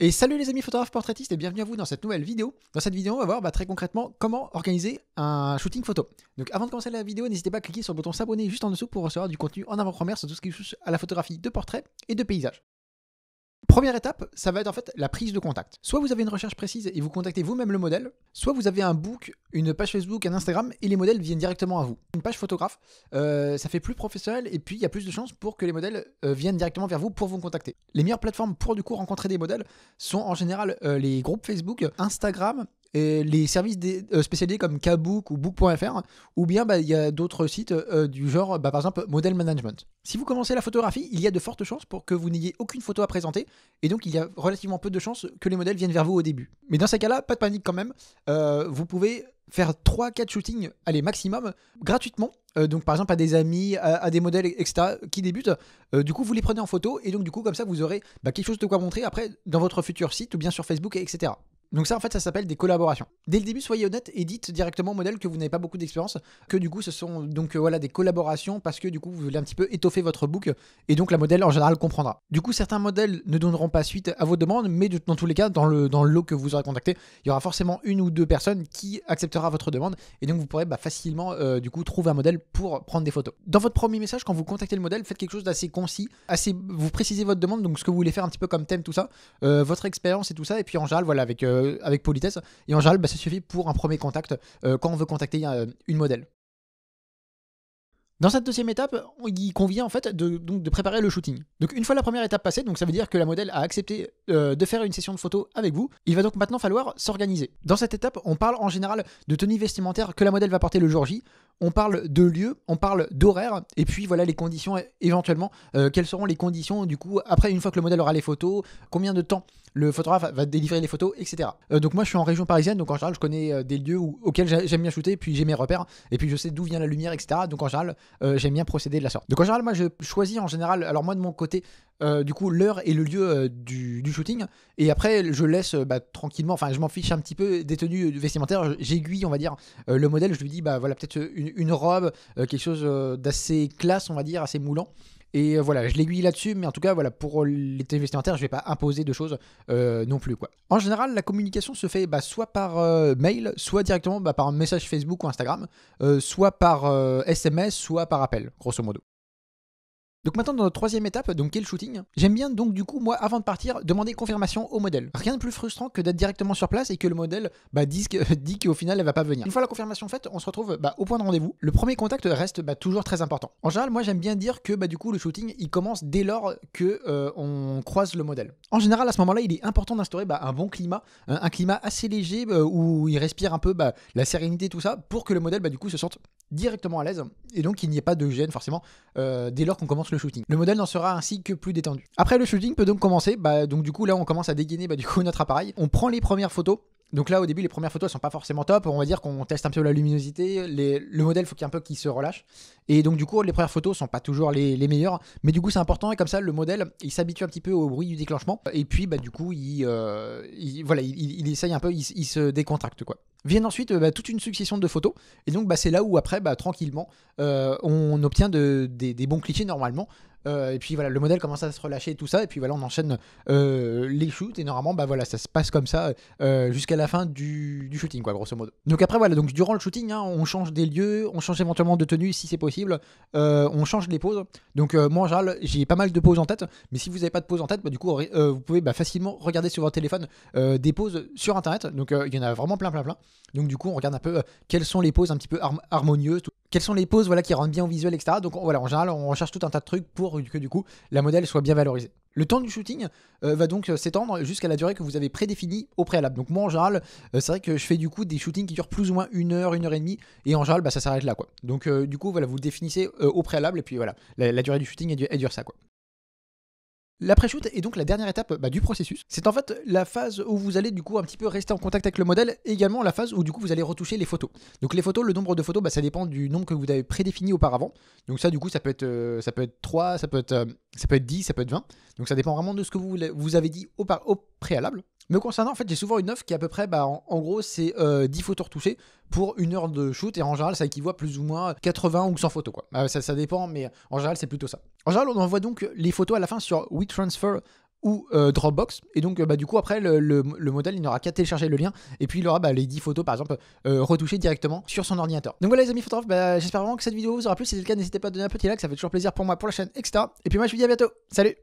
Et salut les amis photographes portraitistes et bienvenue à vous dans cette nouvelle vidéo. Dans cette vidéo, on va voir bah, très concrètement comment organiser un shooting photo. Donc avant de commencer la vidéo, n'hésitez pas à cliquer sur le bouton s'abonner juste en dessous pour recevoir du contenu en avant-première sur tout ce qui touche à la photographie de portrait et de paysage. Première étape, ça va être en fait la prise de contact. Soit vous avez une recherche précise et vous contactez vous-même le modèle, soit vous avez un book, une page Facebook, un Instagram et les modèles viennent directement à vous. Une page photographe, euh, ça fait plus professionnel et puis il y a plus de chances pour que les modèles euh, viennent directement vers vous pour vous contacter. Les meilleures plateformes pour du coup rencontrer des modèles sont en général euh, les groupes Facebook, Instagram les services des, euh, spécialisés comme Kabook ou Book.fr, ou bien bah, il y a d'autres sites euh, du genre, bah, par exemple, Model Management. Si vous commencez la photographie, il y a de fortes chances pour que vous n'ayez aucune photo à présenter, et donc il y a relativement peu de chances que les modèles viennent vers vous au début. Mais dans ces cas-là, pas de panique quand même, euh, vous pouvez faire 3-4 shootings, allez, maximum, gratuitement. donc, par exemple, à des amis, à, des modèles, etc., qui débutent. du coup, vous les prenez en photo et donc, du coup, comme ça, vous aurez bah, quelque chose de quoi montrer après dans votre futur site ou bien sur Facebook, etc. Donc ça, en fait, ça s'appelle des collaborations. Dès le début, soyez honnête et dites directement au modèle que vous n'avez pas beaucoup d'expérience, que du coup, ce sont donc euh, voilà des collaborations parce que du coup, vous voulez un petit peu étoffer votre book et donc la modèle en général comprendra. Du coup, certains modèles ne donneront pas suite à vos demandes, mais dans tous les cas, dans le, dans le lot que vous aurez contacté, il y aura forcément une ou deux personnes qui acceptera votre demande et donc vous pourrez bah, facilement euh, du coup trouver un modèle pour prendre des photos. Dans votre premier message, quand vous contactez le modèle, faites quelque chose d'assez concis, assez, vous précisez votre demande, donc ce que vous voulez faire un petit peu comme thème, tout ça, euh, votre expérience et tout ça, et puis en général, voilà, avec euh, avec politesse. Et en général, bah, ça suffit pour un premier contact euh, quand on veut contacter euh, une modèle. Dans cette deuxième étape, il convient en fait de, donc, de préparer le shooting. Donc une fois la première étape passée, donc ça veut dire que la modèle a accepté de faire une session de photo avec vous, il va donc maintenant falloir s'organiser. Dans cette étape, on parle en général de tenue vestimentaire que la modèle va porter le jour J, on parle de lieu, on parle d'horaire, et puis voilà les conditions euh, éventuellement. Euh, quelles seront les conditions du coup après une fois que le modèle aura les photos, combien de temps le photographe va délivrer les photos, etc. Euh, donc moi je suis en région parisienne, donc en général je connais des lieux auxquels j'aime bien shooter, puis j'ai mes repères, et puis je sais d'où vient la lumière, etc. Donc en général j'aime bien procéder de la sorte. Donc en général moi je choisis en général, alors moi de mon côté euh, du coup l'heure et le lieu euh, du, shooting. Et après, je laisse euh, bah, tranquillement, enfin, je m'en fiche un petit peu des tenues vestimentaires. J'aiguille, on va dire, le modèle. Je lui dis, bah voilà, peut-être une, robe, quelque chose d'assez classe, on va dire, assez moulant. Et voilà, je l'aiguille là-dessus, mais en tout cas, voilà, pour les tenues vestimentaires, je ne vais pas imposer de choses non plus. Quoi. En général, la communication se fait bah, soit par mail, soit directement bah, par un message Facebook ou Instagram, soit par SMS, soit par appel, grosso modo. Donc maintenant dans notre troisième étape, donc qui est le shooting, j'aime bien donc du coup moi avant de partir demander confirmation au modèle. Rien de plus frustrant que d'être directement sur place et que le modèle bah, dit qu'au final elle va pas venir. Une fois la confirmation faite, on se retrouve bah, au point de rendez-vous. Le premier contact reste bah, toujours très important. En général, moi j'aime bien dire que du coup le shooting il commence dès lors que euh, on croise le modèle. En général à ce moment-là, il est important d'instaurer un bon climat, un climat assez léger euh, où il respire un peu la sérénité tout ça pour que le modèle du coup se sente directement à l'aise et donc il n'y ait pas de gêne forcément euh, dès lors qu'on commence le shooting. Le modèle n'en sera ainsi que plus détendu. Après le shooting peut donc commencer, bah, donc du coup là on commence à dégainer bah, du coup notre appareil, on prend les premières photos donc là, au début, les premières photos, ne sont pas forcément top. On va dire qu'on teste un peu la luminosité. le modèle, faut qu'il un peu qu'il se relâche. Et donc, du coup, les premières photos sont pas toujours les, meilleures. Mais du coup, c'est important. Et comme ça, le modèle, il s'habitue un petit peu au bruit du déclenchement. Et puis, bah, du coup, il, euh, voilà, il, essaye un peu, il, se décontracte, quoi. Viennent ensuite bah, toute une succession de photos. Et donc, bah, c'est là où, après, bah, tranquillement, euh, on obtient des, bons clichés normalement. Euh, et puis voilà, le modèle commence à se relâcher et tout ça. Et puis voilà, on enchaîne euh, les shoots. Et normalement, bah voilà, ça se passe comme ça euh, jusqu'à la fin du, shooting, quoi, grosso modo. Donc après, voilà, donc durant le shooting, hein, on change des lieux, on change éventuellement de tenue si c'est possible, on change les poses. Donc moi, en général, j'ai pas mal de poses en tête. Mais si vous n'avez pas de poses en tête, bah, du coup, vous pouvez bah, facilement regarder sur votre téléphone des poses sur internet. Donc il y en a vraiment plein, plein, plein. Donc du coup, on regarde un peu quelles sont les poses un petit peu harmonieuses. Tout quelles sont les poses voilà, qui rendent bien au visuel, etc. Donc voilà, en général, on recherche tout un tas de trucs pour que du coup la modèle soit bien valorisée. Le temps du shooting euh, va donc euh, s'étendre jusqu'à la durée que vous avez prédéfinie au préalable. Donc moi en général, euh, c'est vrai que je fais du coup des shootings qui durent plus ou moins une heure, une heure et demie, et en général bah, ça s'arrête là quoi. Donc du coup voilà, vous définissez au préalable et puis voilà, la, durée du shooting est dure, dure ça quoi. L'après-shoot est donc la dernière étape bah, du processus. C'est en fait la phase où vous allez du coup un petit peu rester en contact avec le modèle, et également la phase où du coup vous allez retoucher les photos. Donc les photos, le nombre de photos, bah, ça dépend du nombre que vous avez prédéfini auparavant. Donc ça du coup ça peut être, euh, ça peut être 3, ça peut être, euh, ça peut être 10, ça peut être 20. Donc ça dépend vraiment de ce que vous, vous avez dit au préalable. Me concernant, en fait, j'ai souvent une offre qui est à peu près, bah, en, gros, c'est 10 euh, photos retouchées pour une heure de shoot. Et en général, ça équivaut à plus ou moins 80 ou 100 photos. Quoi. Bah, ça, dépend, mais en général, c'est plutôt ça. En général, on envoie donc les photos à la fin sur WeTransfer ou euh, Dropbox. Et donc, bah, du coup, après, le, modèle, il n'aura qu'à télécharger le lien. Et puis, il aura bah, les 10 photos, par exemple, euh, retouchées directement sur son ordinateur. Donc voilà, les amis photographes, bah, j'espère vraiment que cette vidéo vous aura plu. Si c'est le cas, n'hésitez pas à donner un petit like, ça fait toujours plaisir pour moi, pour la chaîne, etc. Et puis, moi, je vous dis à bientôt. Salut